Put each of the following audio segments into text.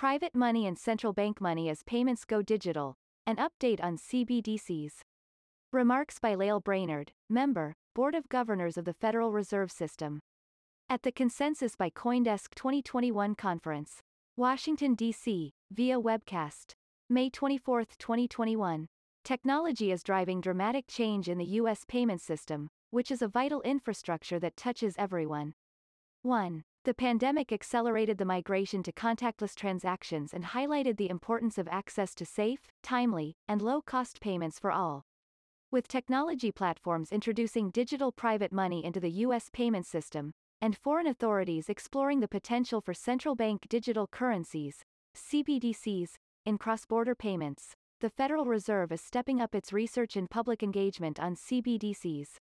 private money and central bank money as payments go digital, an update on CBDCs. Remarks by Lael Brainerd, member, Board of Governors of the Federal Reserve System. At the Consensus by Coindesk 2021 conference, Washington, D.C., via webcast, May 24, 2021. Technology is driving dramatic change in the U.S. payment system, which is a vital infrastructure that touches everyone. 1. The pandemic accelerated the migration to contactless transactions and highlighted the importance of access to safe, timely, and low cost payments for all. With technology platforms introducing digital private money into the U.S. payment system, and foreign authorities exploring the potential for central bank digital currencies, CBDCs, in cross border payments, the Federal Reserve is stepping up its research and public engagement on CBDCs.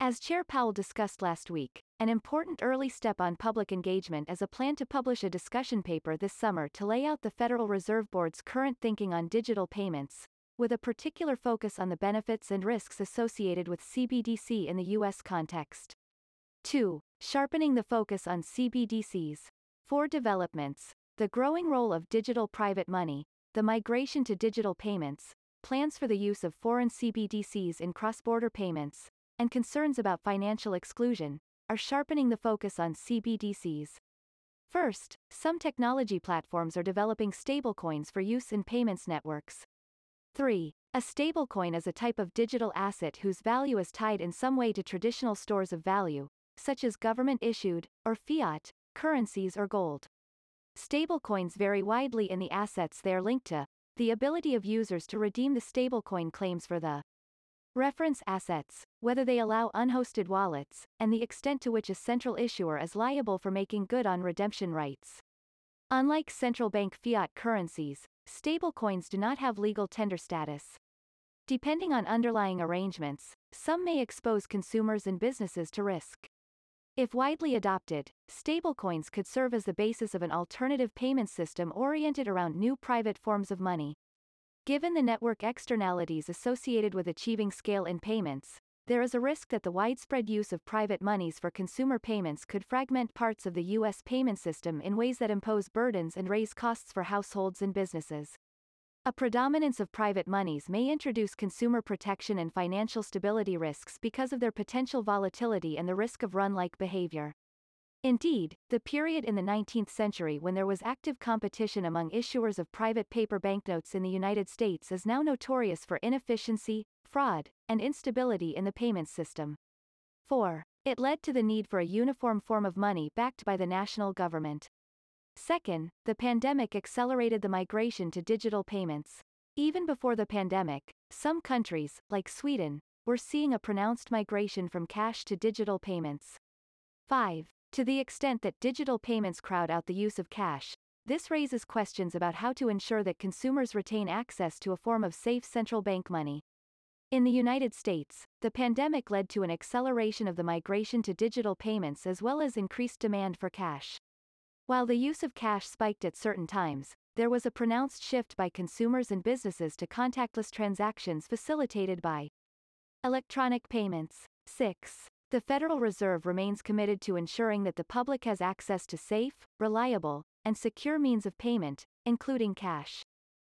As Chair Powell discussed last week, an important early step on public engagement is a plan to publish a discussion paper this summer to lay out the Federal Reserve Board's current thinking on digital payments, with a particular focus on the benefits and risks associated with CBDC in the U.S. context. 2. Sharpening the focus on CBDCs. 4. Developments The growing role of digital private money, the migration to digital payments, plans for the use of foreign CBDCs in cross border payments, and concerns about financial exclusion, are sharpening the focus on CBDCs. First, some technology platforms are developing stablecoins for use in payments networks. 3. A stablecoin is a type of digital asset whose value is tied in some way to traditional stores of value, such as government issued, or fiat, currencies or gold. Stablecoins vary widely in the assets they are linked to, the ability of users to redeem the stablecoin claims for the Reference assets, whether they allow unhosted wallets, and the extent to which a central issuer is liable for making good on redemption rights. Unlike central bank fiat currencies, stablecoins do not have legal tender status. Depending on underlying arrangements, some may expose consumers and businesses to risk. If widely adopted, stablecoins could serve as the basis of an alternative payment system oriented around new private forms of money, Given the network externalities associated with achieving scale in payments, there is a risk that the widespread use of private monies for consumer payments could fragment parts of the U.S. payment system in ways that impose burdens and raise costs for households and businesses. A predominance of private monies may introduce consumer protection and financial stability risks because of their potential volatility and the risk of run like behavior. Indeed, the period in the 19th century when there was active competition among issuers of private paper banknotes in the United States is now notorious for inefficiency, fraud, and instability in the payment system. 4. It led to the need for a uniform form of money backed by the national government. Second, the pandemic accelerated the migration to digital payments. Even before the pandemic, some countries, like Sweden, were seeing a pronounced migration from cash to digital payments. 5. To the extent that digital payments crowd out the use of cash, this raises questions about how to ensure that consumers retain access to a form of safe central bank money. In the United States, the pandemic led to an acceleration of the migration to digital payments as well as increased demand for cash. While the use of cash spiked at certain times, there was a pronounced shift by consumers and businesses to contactless transactions facilitated by electronic payments. 6. The Federal Reserve remains committed to ensuring that the public has access to safe, reliable, and secure means of payment, including cash.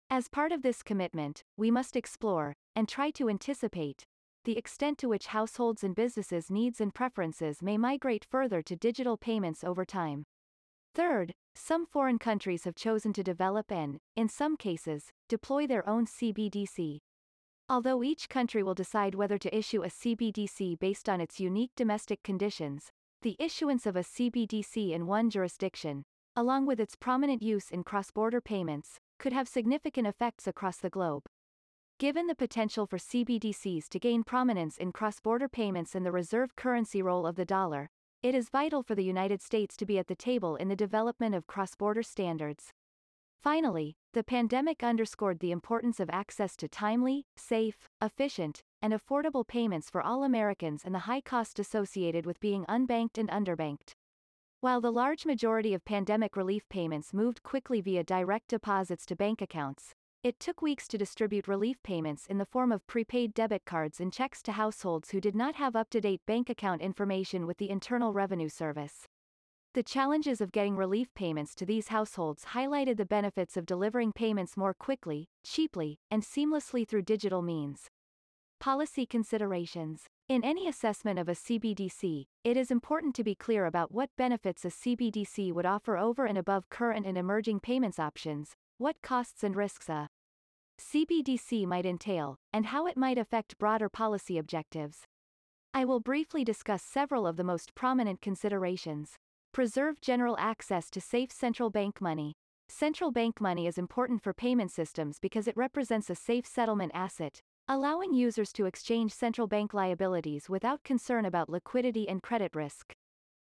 As part of this commitment, we must explore, and try to anticipate, the extent to which households and businesses' needs and preferences may migrate further to digital payments over time. Third, some foreign countries have chosen to develop and, in some cases, deploy their own CBDC, Although each country will decide whether to issue a CBDC based on its unique domestic conditions, the issuance of a CBDC in one jurisdiction, along with its prominent use in cross border payments, could have significant effects across the globe. Given the potential for CBDCs to gain prominence in cross border payments and the reserve currency role of the dollar, it is vital for the United States to be at the table in the development of cross border standards. Finally, the pandemic underscored the importance of access to timely, safe, efficient, and affordable payments for all Americans and the high cost associated with being unbanked and underbanked. While the large majority of pandemic relief payments moved quickly via direct deposits to bank accounts, it took weeks to distribute relief payments in the form of prepaid debit cards and checks to households who did not have up to date bank account information with the Internal Revenue Service. The challenges of getting relief payments to these households highlighted the benefits of delivering payments more quickly, cheaply, and seamlessly through digital means. Policy considerations. In any assessment of a CBDC, it is important to be clear about what benefits a CBDC would offer over and above current and emerging payments options, what costs and risks a CBDC might entail, and how it might affect broader policy objectives. I will briefly discuss several of the most prominent considerations. Preserve general access to safe central bank money. Central bank money is important for payment systems because it represents a safe settlement asset, allowing users to exchange central bank liabilities without concern about liquidity and credit risk.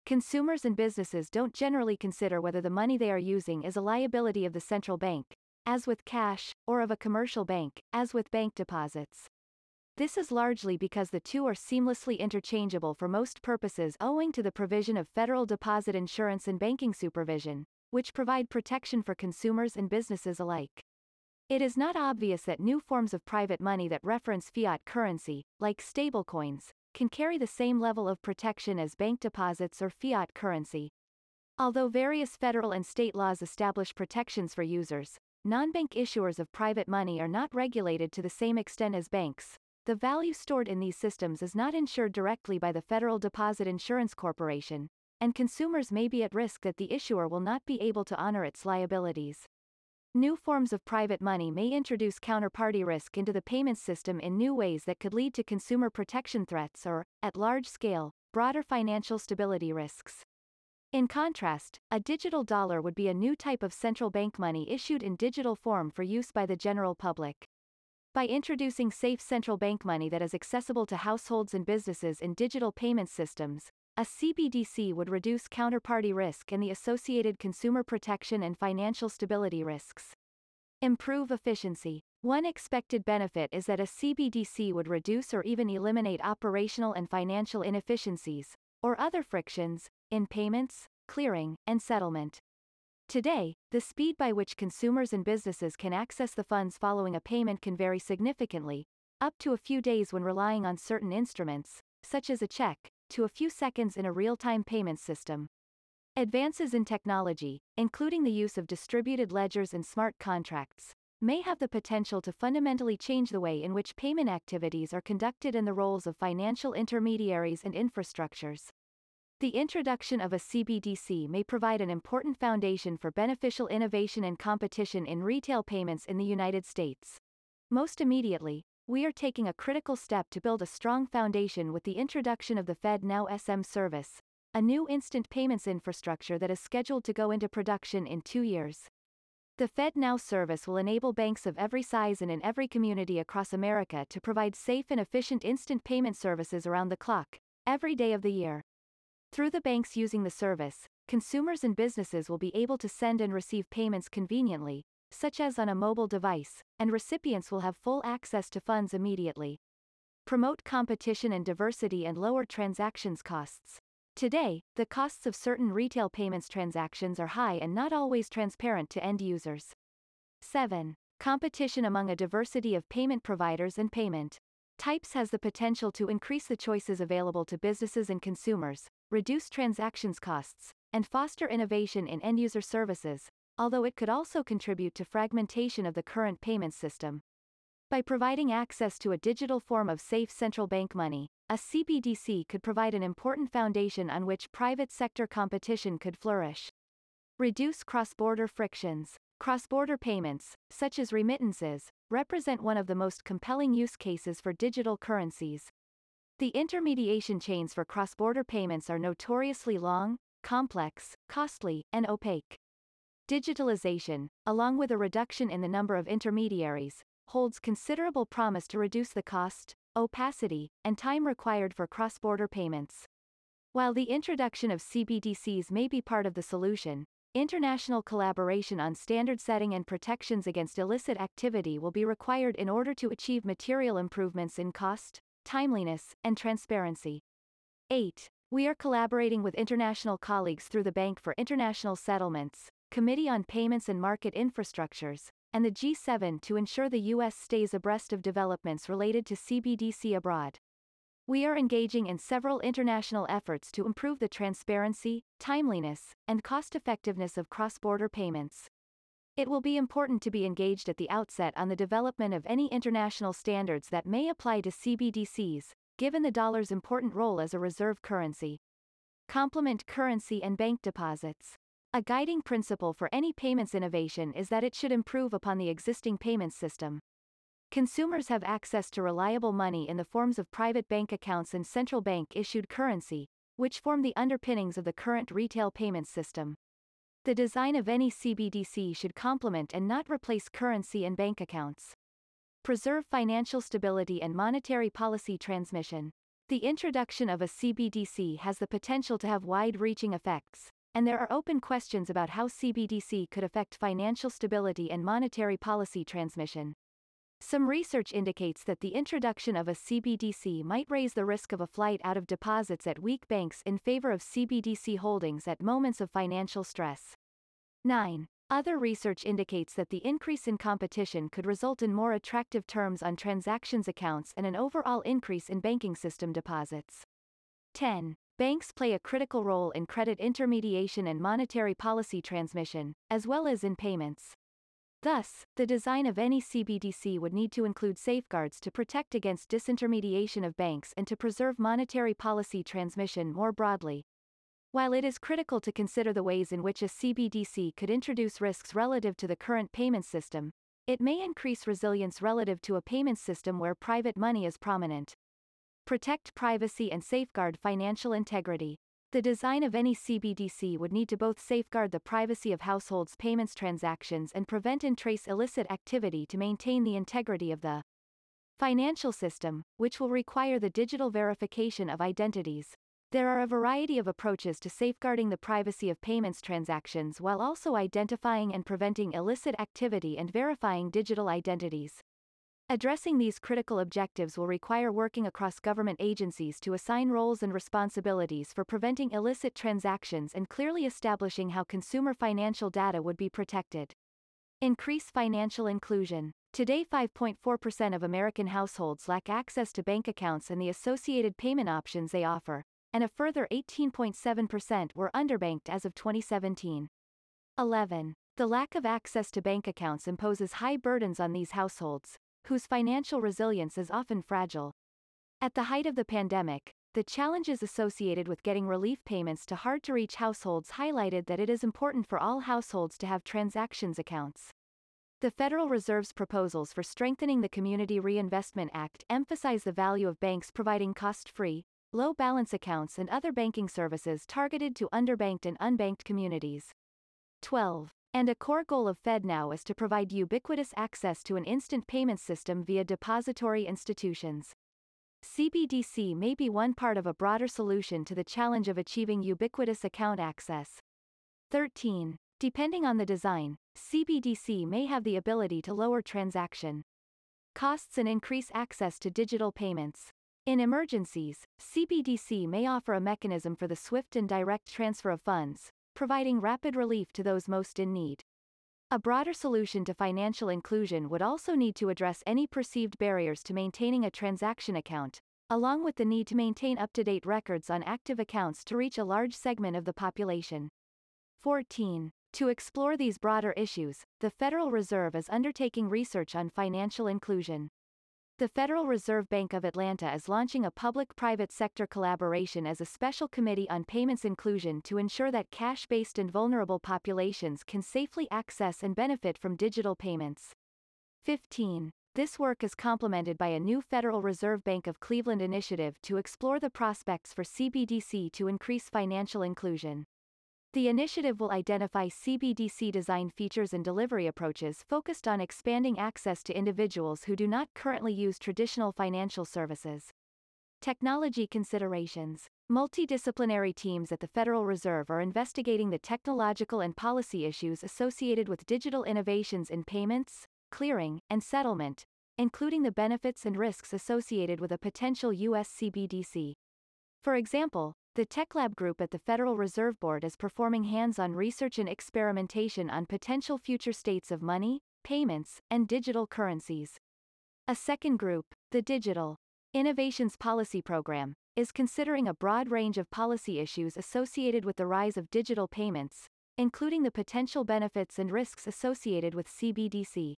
Consumers and businesses don't generally consider whether the money they are using is a liability of the central bank, as with cash, or of a commercial bank, as with bank deposits. This is largely because the two are seamlessly interchangeable for most purposes owing to the provision of federal deposit insurance and banking supervision, which provide protection for consumers and businesses alike. It is not obvious that new forms of private money that reference fiat currency, like stablecoins, can carry the same level of protection as bank deposits or fiat currency. Although various federal and state laws establish protections for users, non-bank issuers of private money are not regulated to the same extent as banks, the value stored in these systems is not insured directly by the Federal Deposit Insurance Corporation, and consumers may be at risk that the issuer will not be able to honor its liabilities. New forms of private money may introduce counterparty risk into the payment system in new ways that could lead to consumer protection threats or, at large scale, broader financial stability risks. In contrast, a digital dollar would be a new type of central bank money issued in digital form for use by the general public. By introducing safe central bank money that is accessible to households and businesses in digital payment systems, a CBDC would reduce counterparty risk and the associated consumer protection and financial stability risks. Improve efficiency. One expected benefit is that a CBDC would reduce or even eliminate operational and financial inefficiencies, or other frictions, in payments, clearing, and settlement. Today, the speed by which consumers and businesses can access the funds following a payment can vary significantly, up to a few days when relying on certain instruments, such as a check, to a few seconds in a real time payment system. Advances in technology, including the use of distributed ledgers and smart contracts, may have the potential to fundamentally change the way in which payment activities are conducted and the roles of financial intermediaries and infrastructures. The introduction of a CBDC may provide an important foundation for beneficial innovation and competition in retail payments in the United States. Most immediately, we are taking a critical step to build a strong foundation with the introduction of the FedNow SM service, a new instant payments infrastructure that is scheduled to go into production in two years. The FedNow service will enable banks of every size and in every community across America to provide safe and efficient instant payment services around the clock, every day of the year. Through the banks using the service, consumers and businesses will be able to send and receive payments conveniently, such as on a mobile device, and recipients will have full access to funds immediately. Promote competition and diversity and lower transactions costs. Today, the costs of certain retail payments transactions are high and not always transparent to end users. 7. Competition among a diversity of payment providers and payment Types has the potential to increase the choices available to businesses and consumers, reduce transactions costs, and foster innovation in end user services, although it could also contribute to fragmentation of the current payment system. By providing access to a digital form of safe central bank money, a CBDC could provide an important foundation on which private sector competition could flourish. Reduce cross border frictions. Cross-border payments, such as remittances, represent one of the most compelling use cases for digital currencies. The intermediation chains for cross-border payments are notoriously long, complex, costly, and opaque. Digitalization, along with a reduction in the number of intermediaries, holds considerable promise to reduce the cost, opacity, and time required for cross-border payments. While the introduction of CBDCs may be part of the solution, International collaboration on standard setting and protections against illicit activity will be required in order to achieve material improvements in cost, timeliness, and transparency. 8. We are collaborating with international colleagues through the Bank for International Settlements, Committee on Payments and Market Infrastructures, and the G7 to ensure the U.S. stays abreast of developments related to CBDC abroad. We are engaging in several international efforts to improve the transparency, timeliness, and cost effectiveness of cross border payments. It will be important to be engaged at the outset on the development of any international standards that may apply to CBDCs, given the dollar's important role as a reserve currency. Complement currency and bank deposits. A guiding principle for any payments innovation is that it should improve upon the existing payments system. Consumers have access to reliable money in the forms of private bank accounts and central bank issued currency, which form the underpinnings of the current retail payment system. The design of any CBDC should complement and not replace currency and bank accounts. Preserve financial stability and monetary policy transmission. The introduction of a CBDC has the potential to have wide reaching effects, and there are open questions about how CBDC could affect financial stability and monetary policy transmission. Some research indicates that the introduction of a CBDC might raise the risk of a flight out of deposits at weak banks in favor of CBDC holdings at moments of financial stress. 9. Other research indicates that the increase in competition could result in more attractive terms on transactions accounts and an overall increase in banking system deposits. 10. Banks play a critical role in credit intermediation and monetary policy transmission, as well as in payments. Thus, the design of any CBDC would need to include safeguards to protect against disintermediation of banks and to preserve monetary policy transmission more broadly. While it is critical to consider the ways in which a CBDC could introduce risks relative to the current payment system, it may increase resilience relative to a payment system where private money is prominent. Protect privacy and safeguard financial integrity. The design of any CBDC would need to both safeguard the privacy of households' payments transactions and prevent and trace illicit activity to maintain the integrity of the financial system, which will require the digital verification of identities. There are a variety of approaches to safeguarding the privacy of payments transactions while also identifying and preventing illicit activity and verifying digital identities. Addressing these critical objectives will require working across government agencies to assign roles and responsibilities for preventing illicit transactions and clearly establishing how consumer financial data would be protected. Increase financial inclusion. Today, 5.4% of American households lack access to bank accounts and the associated payment options they offer, and a further 18.7% were underbanked as of 2017. 11. The lack of access to bank accounts imposes high burdens on these households, whose financial resilience is often fragile. At the height of the pandemic, the challenges associated with getting relief payments to hard to reach households highlighted that it is important for all households to have transactions accounts. The Federal Reserve's proposals for strengthening the Community Reinvestment Act emphasize the value of banks providing cost free, low balance accounts and other banking services targeted to underbanked and unbanked communities. 12. And a core goal of FedNow is to provide ubiquitous access to an instant payment system via depository institutions. CBDC may be one part of a broader solution to the challenge of achieving ubiquitous account access. 13. Depending on the design, CBDC may have the ability to lower transaction costs and increase access to digital payments. In emergencies, CBDC may offer a mechanism for the swift and direct transfer of funds, providing rapid relief to those most in need. A broader solution to financial inclusion would also need to address any perceived barriers to maintaining a transaction account, along with the need to maintain up to date records on active accounts to reach a large segment of the population. 14. To explore these broader issues, the Federal Reserve is undertaking research on financial inclusion. The Federal Reserve Bank of Atlanta is launching a public-private sector collaboration as a special committee on payments inclusion to ensure that cash-based and vulnerable populations can safely access and benefit from digital payments. 15. This work is complemented by a new Federal Reserve Bank of Cleveland initiative to explore the prospects for CBDC to increase financial inclusion. The initiative will identify CBDC design features and delivery approaches focused on expanding access to individuals who do not currently use traditional financial services. Technology considerations. Multidisciplinary teams at the Federal Reserve are investigating the technological and policy issues associated with digital innovations in payments, clearing, and settlement, including the benefits and risks associated with a potential U.S. CBDC. For example, the TechLab group at the Federal Reserve Board is performing hands-on research and experimentation on potential future states of money, payments, and digital currencies. A second group, the Digital Innovations Policy Program, is considering a broad range of policy issues associated with the rise of digital payments, including the potential benefits and risks associated with CBDC.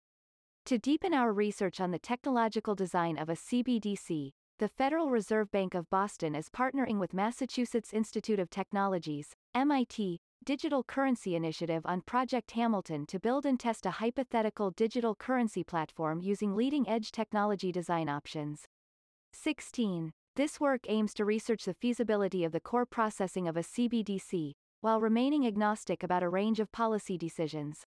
To deepen our research on the technological design of a CBDC, the Federal Reserve Bank of Boston is partnering with Massachusetts Institute of Technologies, MIT, Digital Currency Initiative on Project Hamilton to build and test a hypothetical digital currency platform using leading edge technology design options. 16. This work aims to research the feasibility of the core processing of a CBDC, while remaining agnostic about a range of policy decisions.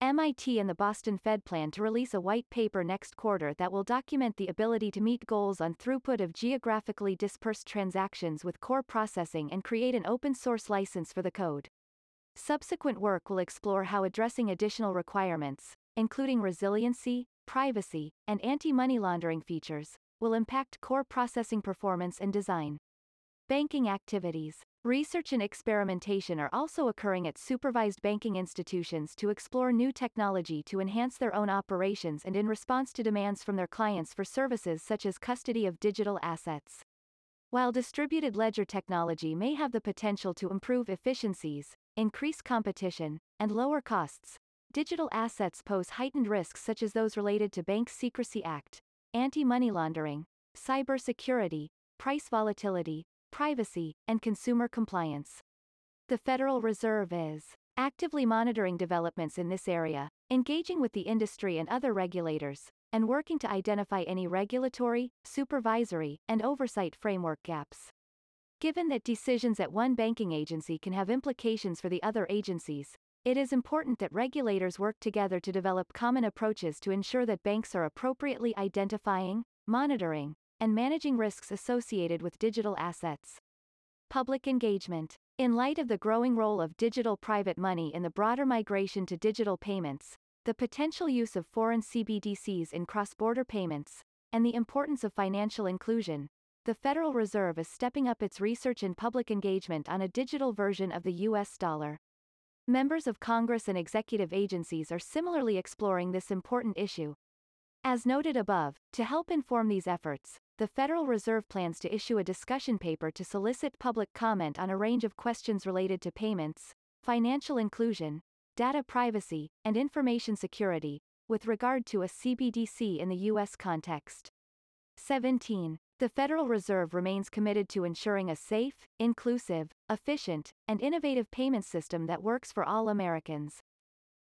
MIT and the Boston Fed plan to release a white paper next quarter that will document the ability to meet goals on throughput of geographically dispersed transactions with core processing and create an open source license for the code. Subsequent work will explore how addressing additional requirements, including resiliency, privacy, and anti money laundering features, will impact core processing performance and design. Banking activities. Research and experimentation are also occurring at supervised banking institutions to explore new technology to enhance their own operations and in response to demands from their clients for services such as custody of digital assets. While distributed ledger technology may have the potential to improve efficiencies, increase competition, and lower costs, digital assets pose heightened risks such as those related to Bank Secrecy Act, anti-money laundering, cybersecurity, price volatility, privacy, and consumer compliance. The Federal Reserve is actively monitoring developments in this area, engaging with the industry and other regulators, and working to identify any regulatory, supervisory, and oversight framework gaps. Given that decisions at one banking agency can have implications for the other agencies, it is important that regulators work together to develop common approaches to ensure that banks are appropriately identifying, monitoring, and managing risks associated with digital assets. Public engagement. In light of the growing role of digital private money in the broader migration to digital payments, the potential use of foreign CBDCs in cross border payments, and the importance of financial inclusion, the Federal Reserve is stepping up its research and public engagement on a digital version of the U.S. dollar. Members of Congress and executive agencies are similarly exploring this important issue. As noted above, to help inform these efforts, the Federal Reserve plans to issue a discussion paper to solicit public comment on a range of questions related to payments, financial inclusion, data privacy, and information security, with regard to a CBDC in the U.S. context. 17. The Federal Reserve remains committed to ensuring a safe, inclusive, efficient, and innovative payment system that works for all Americans.